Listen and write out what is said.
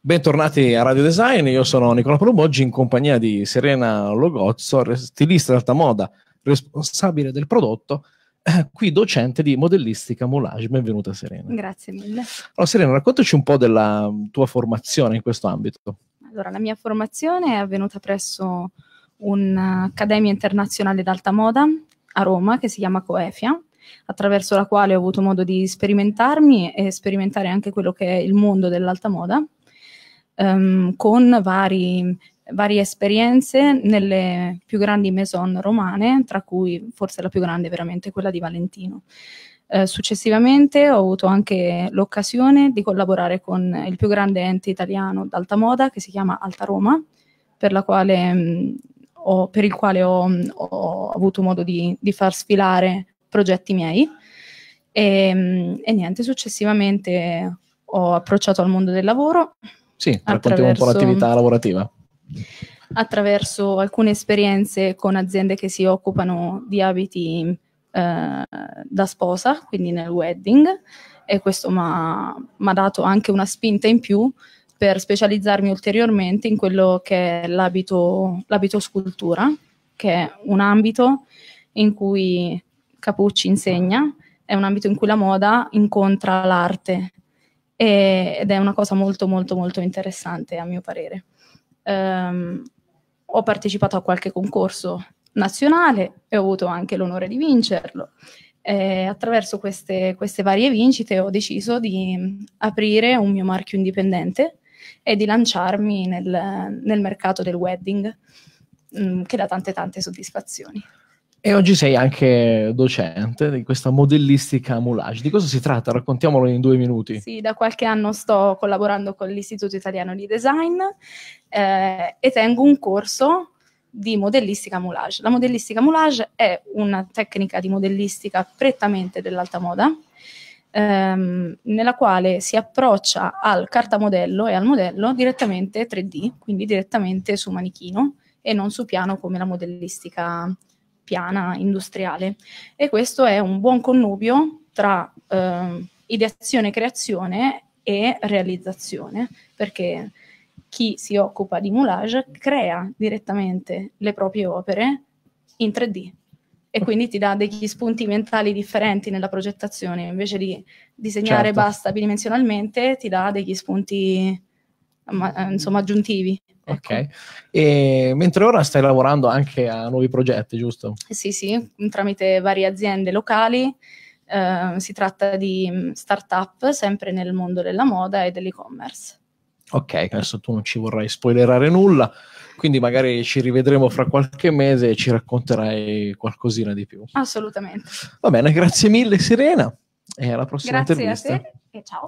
Bentornati a Radio Design, io sono Nicola Palumoggi in compagnia di Serena Logozzo, stilista d'alta moda, responsabile del prodotto, eh, qui docente di modellistica Moulage. Benvenuta Serena. Grazie mille. Allora Serena, raccontaci un po' della tua formazione in questo ambito. Allora, la mia formazione è avvenuta presso un'accademia internazionale d'alta moda a Roma che si chiama Coefia, attraverso la quale ho avuto modo di sperimentarmi e sperimentare anche quello che è il mondo dell'alta moda ehm, con vari, varie esperienze nelle più grandi maison romane, tra cui forse la più grande veramente quella di Valentino. Eh, successivamente ho avuto anche l'occasione di collaborare con il più grande ente italiano d'alta moda che si chiama Alta Roma, per, quale, mh, mm, ho, per il quale ho, mm, ho avuto modo di, di, far sfilare progetti miei. E, mm, e niente, successivamente ho approcciato al mondo del lavoro, sì, raccontiamo un po' l'attività lavorativa. Attraverso alcune esperienze con aziende che si occupano di abiti eh, da sposa, quindi nel wedding, e questo mi ha dato anche una spinta in più per specializzarmi ulteriormente in quello che è l'abito, l'abito scultura, che è un ambito in cui Capucci insegna, è un ambito in cui la moda incontra l'arte e, ed è una cosa molto molto molto interessante a mio parere. Um, ho partecipato a qualche concorso nazionale e ho avuto anche l'onore di vincerlo. E attraverso queste, queste varie vincite ho deciso di aprire un mio marchio indipendente e di lanciarmi nel, nel mercato del wedding, mh, mm, che dà tante tante soddisfazioni. E oggi sei anche docente di questa modellistica Moulage. Di cosa si tratta? Raccontiamolo in due minuti. Sì, da qualche anno sto collaborando con l'Istituto Italiano di Design eh, e tengo un corso di modellistica Moulage. La modellistica Moulage è una tecnica di modellistica prettamente dell'alta moda, ehm, nella quale si approccia al cartamodello e al modello direttamente 3D, quindi direttamente su manichino e non su piano come la modellistica piana industriale. E questo è un buon connubio tra eh, ideazione, creazione e realizzazione, perché chi si occupa di moulage crea direttamente le proprie opere in 3D e quindi ti dà degli spunti mentali differenti nella progettazione, invece di disegnare certo. basta bidimensionalmente, ti dà degli spunti ma, eh, mm. insomma, aggiuntivi. Ecco. Ok, e mentre ora stai lavorando anche a nuovi progetti, giusto? Sì, sì, tramite varie aziende locali. Eh, si tratta di mm, start-up sempre nel mondo della moda e dell'e-commerce. Ok, adesso tu non ci vorrai spoilerare nulla, quindi magari ci rivedremo fra qualche mese e ci racconterai qualcosina di più. Assolutamente. Va bene, grazie mille Sirena e alla prossima grazie intervista. Grazie a te e ciao.